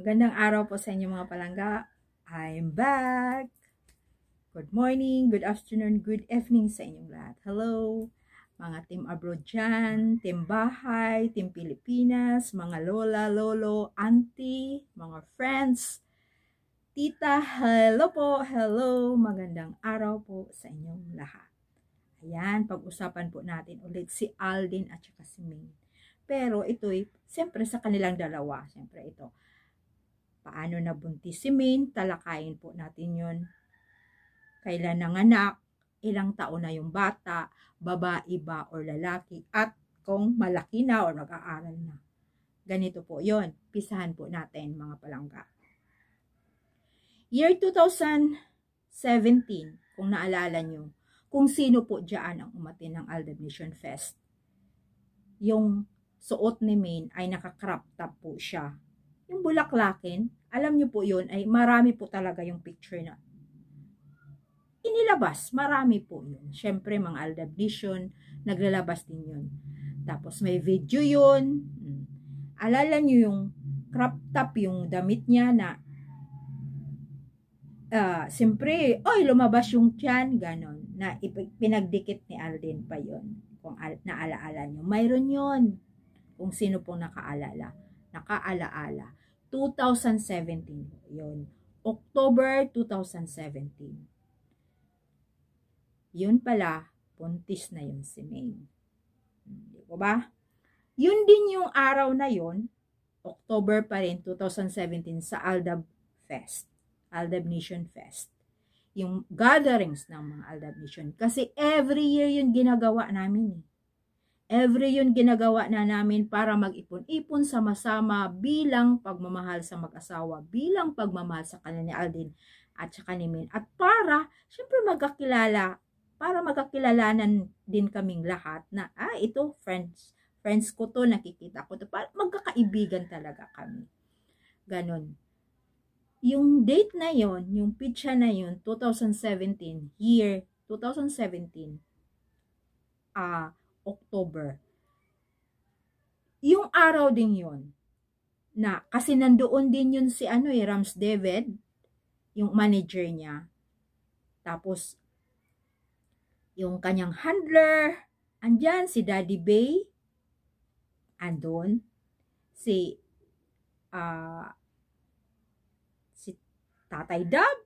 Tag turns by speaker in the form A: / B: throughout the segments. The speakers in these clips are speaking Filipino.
A: Magandang araw po sa inyo mga palangga. I'm back! Good morning, good afternoon, good evening sa inyong lahat. Hello! Mga team abroad dyan, team bahay, team Pilipinas, mga lola, lolo, auntie, mga friends, tita, hello po, hello! Magandang araw po sa inyong lahat. Ayan, pag-usapan po natin ulit si Aldin at saka si Ming. Pero ito'y, siyempre sa kanilang dalawa, siyempre ito paano nabuntis si Maine, talakayin po natin yon. Kailan nanganak, ilang taon na yung bata, babae ba o lalaki, at kung malaki na o mag aaral na. Ganito po yon Pisahan po natin mga palangga. Year 2017, kung naalala nyo, kung sino po dyan ang umatin ng Aldab Nation Fest. Yung suot ni Maine ay nakakrap top po siya yung bulaklakin, alam nyo po yun, ay marami po talaga yung picture na inilabas. Marami po yun. Siyempre, mga aldabdisyon, naglalabas din yun. Tapos, may video yun. Hmm. Alala nyo yung crop top, yung damit niya na uh, siyempre, oy, lumabas yung tiyan, ganon. Na pinagdikit ni Alden pa yun. Kung al- naalaala nyo. Mayroon yun. Kung sino pong nakaalala nakaalaala. 2017, yon October 2017. Yun pala, puntis na yun si Maine. Hindi hmm, ko ba? Yun din yung araw na yon October pa rin, 2017, sa Aldab Fest. Aldab Nation Fest. Yung gatherings ng mga Aldab Nation. Kasi every year yun ginagawa namin eh. Every yun ginagawa na namin para mag-ipon-ipon sama-sama bilang pagmamahal sa mag-asawa, bilang pagmamahal sa kanila ni Aldin at sa ni At para, syempre magkakilala, para magkakilalanan din kaming lahat na, ah, ito, friends, friends ko to, nakikita ko to, para magkakaibigan talaga kami. Ganon. Yung date na yon, yung pitcha na yon, 2017, year 2017, ah, uh, October. Yung araw din yon na kasi nandoon din yun si ano eh, Rams David, yung manager niya. Tapos, yung kanyang handler, andyan si Daddy Bay, andun, si, uh, si Tatay Dab,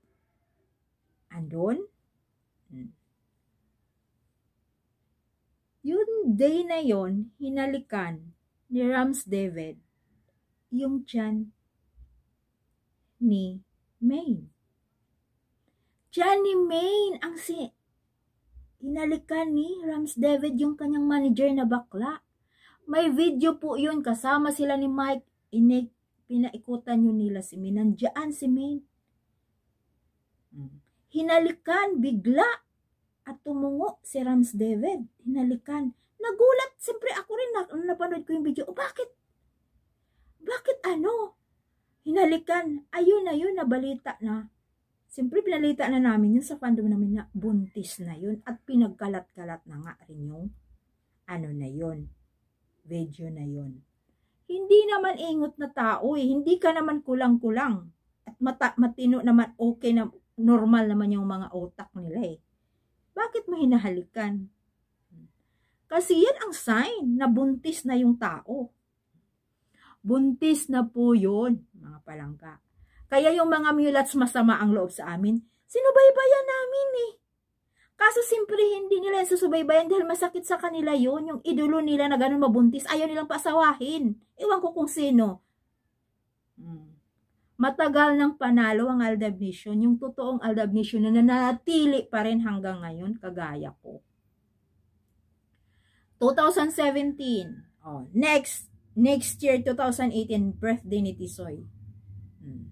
A: andon, hmm. Yung day na yon, hinalikan ni Rams David yung tiyan ni Maine. Tiyan ni Maine ang si hinalikan ni Rams David yung kanyang manager na bakla. May video po yun kasama sila ni Mike. inik pinaikutan yun nila si Maine. si Maine. Mm. Hinalikan bigla at tumungo si Rams David. Hinalikan. Nagulat. Siyempre ako rin na, napanood ko yung video. O oh, bakit? Bakit ano? Hinalikan. Ayun na yun. Nabalita na. Siyempre pinalita na namin yun sa fandom namin na buntis na yun. At pinagkalat-kalat na nga rin yung ano na yun. Video na yun. Hindi naman ingot na tao eh. Hindi ka naman kulang-kulang. At mata, matino naman, okay na, normal naman yung mga otak nila eh. Bakit mo hinahalikan? Kasi yan ang sign na buntis na yung tao. Buntis na po yun, mga palangka. Kaya yung mga mulats masama ang loob sa amin, sinubaybayan namin eh. Kaso simpre hindi nila yung susubaybayan dahil masakit sa kanila yon Yung idolo nila na ganun mabuntis, ayaw nilang pasawahin. Iwan ko kung sino. Hmm matagal nang panalo ang Aldab Nation, yung totoong Aldab Nation na nanatili pa rin hanggang ngayon, kagaya ko. 2017, oh, next, next year, 2018, birthday ni Tisoy. Hmm.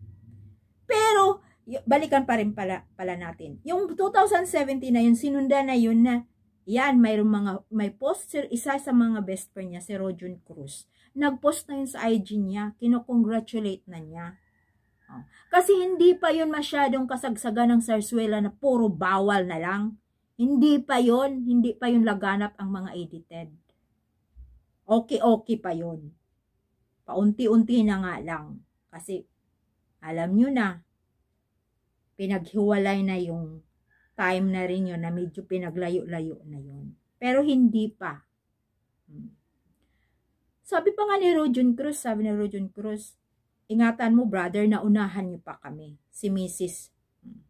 A: Pero, balikan pa rin pala, pala natin. Yung 2017 na yun, sinunda na yun na, yan, mayroong mga, may poster, isa sa mga best friend niya, si Rojun Cruz. Nag-post na yun sa IG niya, kinokongratulate na niya Ah. Kasi hindi pa yun masyadong kasagsagan ng sarsuela na puro bawal na lang. Hindi pa yun. hindi pa yon laganap ang mga edited. Okay-okay pa yun. Paunti-unti na nga lang. Kasi alam nyo na, pinaghiwalay na yung time na rin yun na medyo pinaglayo-layo na yun. Pero hindi pa. Hmm. Sabi pa nga ni Rojan Cruz, sabi ni Rojan Cruz, ingatan mo brother na unahan niyo pa kami, si Mrs. Hmm,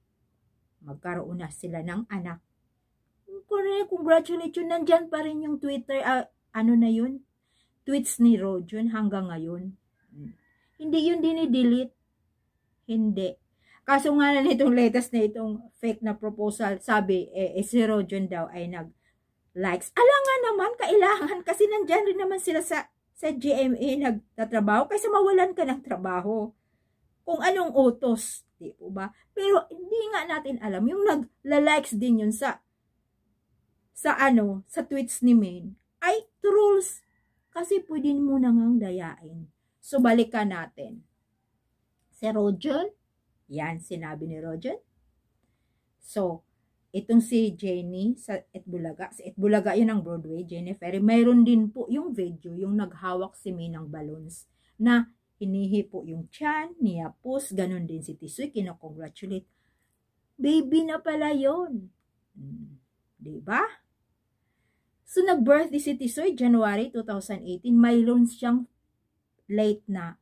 A: magkaroon na sila ng anak. Correct, congratulate yun. Nandyan pa rin yung Twitter, uh, ano na yun? Tweets ni Rod hanggang ngayon. Hmm. Hindi yun dinidelete. Hindi. Kaso nga na nitong latest na itong fake na proposal, sabi, eh, eh si Rod daw ay nag-likes. Ala nga naman, kailangan kasi nandyan rin naman sila sa sa GMA nagtatrabaho kaysa mawalan ka ng trabaho. Kung anong utos, di po ba? Pero hindi nga natin alam, yung nagla-likes din yun sa sa ano, sa tweets ni Maine, ay trolls kasi pwede mo na ngang dayain. So balikan natin. Si Rojan, yan sinabi ni Rojan. So, Itong si Jenny sa Etbulaga. Sa Etbulaga yun ang Broadway, Jenny Ferry. Mayroon din po yung video, yung naghawak si May ng balloons na hinihi po yung chan, niyapos, ganun din si Tisoy, kinakongratulate. Baby na pala yun. Hmm, diba? So, nag-birthday si Tisoy, January 2018. May loans siyang late na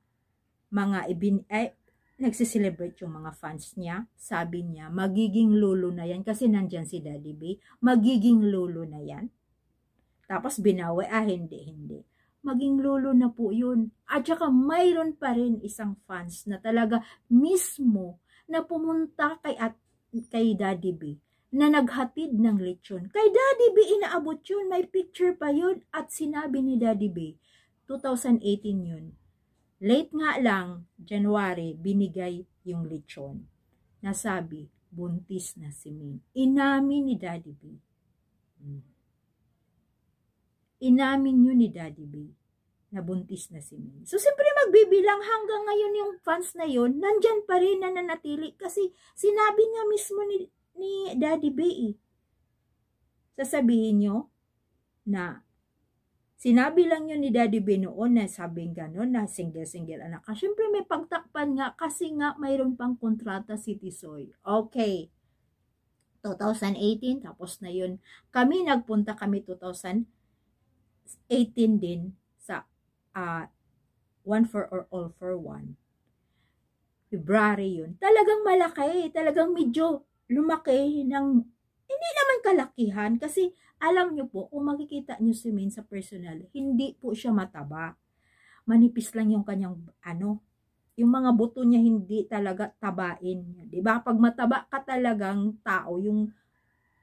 A: mga ibin, eh, nagsiselebrate yung mga fans niya. Sabi niya, magiging lolo na yan kasi nandyan si Daddy B. Magiging lolo na yan. Tapos binawi, ah hindi, hindi. Maging lolo na po yun. At saka mayroon pa rin isang fans na talaga mismo na pumunta kay, at, kay Daddy B na naghatid ng lechon. Kay Daddy B inaabot yun, may picture pa yun at sinabi ni Daddy B, 2018 yun, Late nga lang, January, binigay yung lechon. Nasabi, buntis na si Min. Inamin ni Daddy B. Hmm. Inamin yun ni Daddy B na buntis na si Min. So, siyempre magbibilang hanggang ngayon yung fans na yon nandyan pa rin na nanatili kasi sinabi nga mismo ni, ni Daddy B eh. Sasabihin nyo na Sinabi lang yun ni Daddy Binoon na sabing gano'n na single-single anak ka. Siyempre may pagtakpan nga kasi nga mayroon pang kontrata si Tisoy. Okay. 2018 tapos na yun. Kami nagpunta kami 2018 din sa uh, One for or All for One. February yun. Talagang malaki. Talagang medyo lumaki ng hindi naman kalakihan kasi alam nyo po, kung makikita nyo si Min sa personal, hindi po siya mataba. Manipis lang yung kanyang, ano, yung mga buto niya hindi talaga tabain. ba diba? Pag mataba ka talagang tao, yung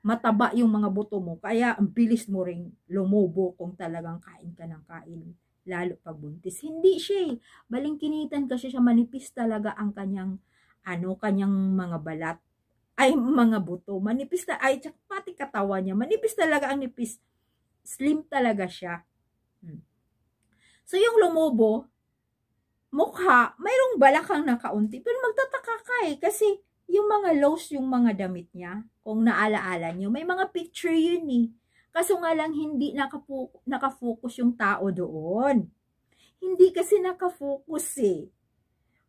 A: mataba yung mga buto mo, kaya ang bilis mo ring lumobo kung talagang kain ka ng kain. Lalo pag buntis. Hindi siya eh. Balingkinitan kasi siya manipis talaga ang kanyang, ano, kanyang mga balat ay mga buto. Manipis na, ay, tsaka pati katawan niya. Manipis talaga ang nipis. Slim talaga siya. Hmm. So, yung lumobo, mukha, mayroong balakang nakaunti. Pero magtataka ka eh. Kasi, yung mga lows yung mga damit niya, kung naalaala niyo, may mga picture yun eh. Kaso nga lang, hindi nakapo, nakafocus yung tao doon. Hindi kasi nakafocus eh.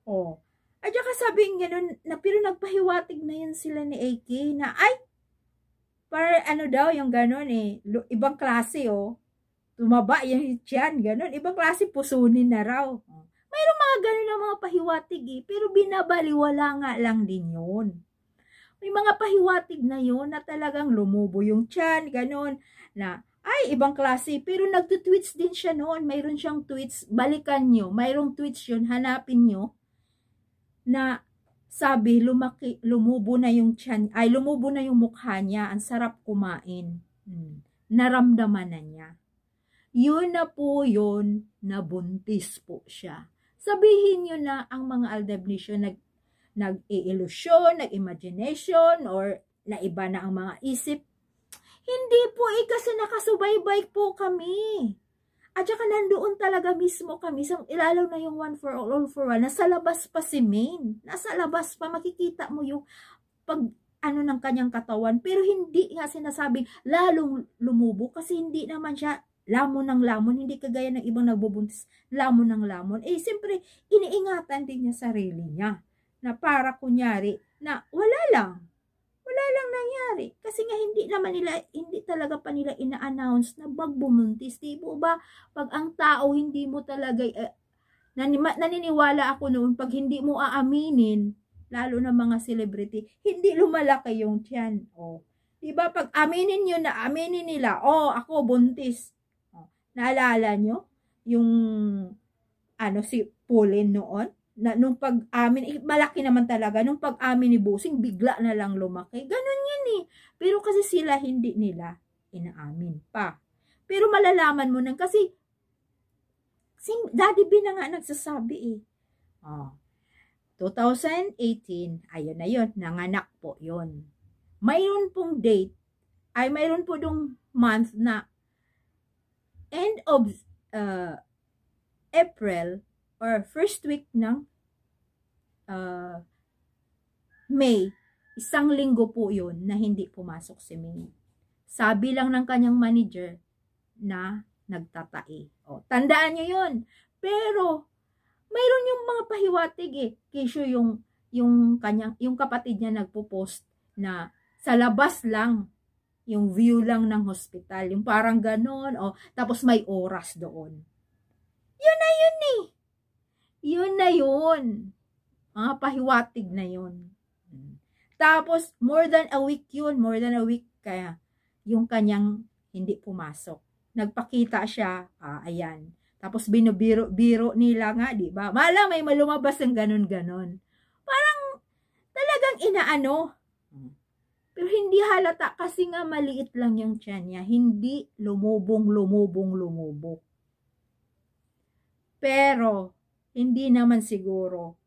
A: Oh. At saka sabihin ganun, na, pero nagpahiwatig na yan sila ni AK na, ay, para ano daw yung ganun eh, ibang klase oh, tumaba yung tiyan, ganun, ibang klase pusunin na raw. Mayroong mga ganun na mga pahiwatig eh, pero binabaliwala nga lang din yun. May mga pahiwatig na yun na talagang lumubo yung tiyan, ganun, na ay, ibang klase. Pero nagtutweets din siya noon. Mayroon siyang tweets. Balikan nyo. Mayroong tweets yun. Hanapin nyo na sabi lumaki, lumubo na yung tiyan, ay lumubo na yung mukha niya, ang sarap kumain. Hmm. Naramdaman na niya. Yun na po yun, nabuntis po siya. Sabihin niyo na ang mga aldabnisyon nag nag-iilusyon, nag-imagination, or naiba na ang mga isip. Hindi po eh kasi nakasubaybay po kami. At saka nandoon talaga mismo kami sa ilalaw na yung one for all, all for one. Nasa labas pa si Maine. Nasa labas pa makikita mo yung pag ano ng kanyang katawan. Pero hindi nga sinasabing lalong lumubo kasi hindi naman siya lamon ng lamon. Hindi kagaya ng ibang nagbubuntis lamon ng lamon. Eh, siyempre, iniingatan din niya sarili niya na para kunyari na wala lang wala lang nangyari. Kasi nga hindi naman nila, hindi talaga pa nila ina-announce na bag bumuntis. Di ba? Pag ang tao, hindi mo talaga, uh, naniniwala ako noon, pag hindi mo aaminin, lalo na mga celebrity, hindi lumalaki yung tiyan. Oh. Di ba? Pag aminin nyo na, aminin nila, oh, ako buntis. Oh. Naalala nyo? Yung, ano, si Pauline noon? na nung pag-amin, eh, malaki naman talaga, nung pag-amin ni Busing, bigla na lang lumaki. Ganon yan eh. Pero kasi sila, hindi nila inaamin pa. Pero malalaman mo nang kasi, si Daddy B na nga nagsasabi eh. Oh. 2018, ayun na yun, nanganak po yun. Mayroon pong date, ay mayroon po dong month na end of uh, April or first week ng uh, May. Isang linggo po yun na hindi pumasok si Ming. Sabi lang ng kanyang manager na nagtatae. O, tandaan nyo yun. Pero, mayroon yung mga pahiwatig eh. Kisyo yung, yung, kanyang, yung kapatid niya nagpo-post na sa labas lang yung view lang ng hospital. Yung parang ganon. O, tapos may oras doon. Yun na yun eh. Yun na yun. Mga pahiwatig na yun. Tapos, more than a week yun, more than a week kaya yung kanyang hindi pumasok. Nagpakita siya, ah, ayan. Tapos binubiro-biro nila nga, di ba? Mala may malumabas ng ganun-ganun. Parang talagang inaano. Pero hindi halata kasi nga maliit lang yung tiyan niya. Hindi lumubong, lumubong, lumubok. Pero hindi naman siguro.